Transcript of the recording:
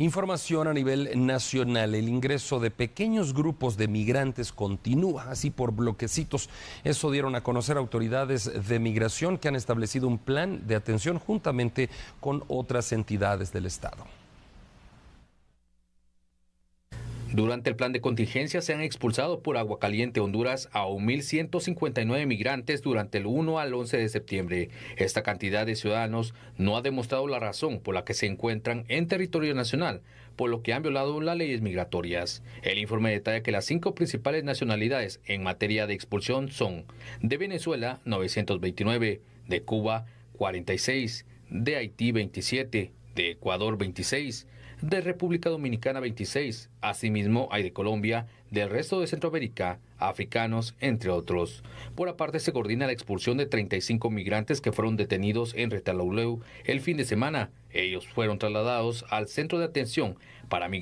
Información a nivel nacional. El ingreso de pequeños grupos de migrantes continúa así por bloquecitos. Eso dieron a conocer autoridades de migración que han establecido un plan de atención juntamente con otras entidades del Estado. Durante el plan de contingencia se han expulsado por agua caliente Honduras a 1.159 migrantes durante el 1 al 11 de septiembre. Esta cantidad de ciudadanos no ha demostrado la razón por la que se encuentran en territorio nacional, por lo que han violado las leyes migratorias. El informe detalla que las cinco principales nacionalidades en materia de expulsión son de Venezuela 929, de Cuba 46, de Haití 27, de Ecuador 26, de República Dominicana 26. Asimismo, hay de Colombia, del resto de Centroamérica, africanos, entre otros. Por aparte, se coordina la expulsión de 35 migrantes que fueron detenidos en Retalauleu el fin de semana. Ellos fueron trasladados al centro de atención para migrantes.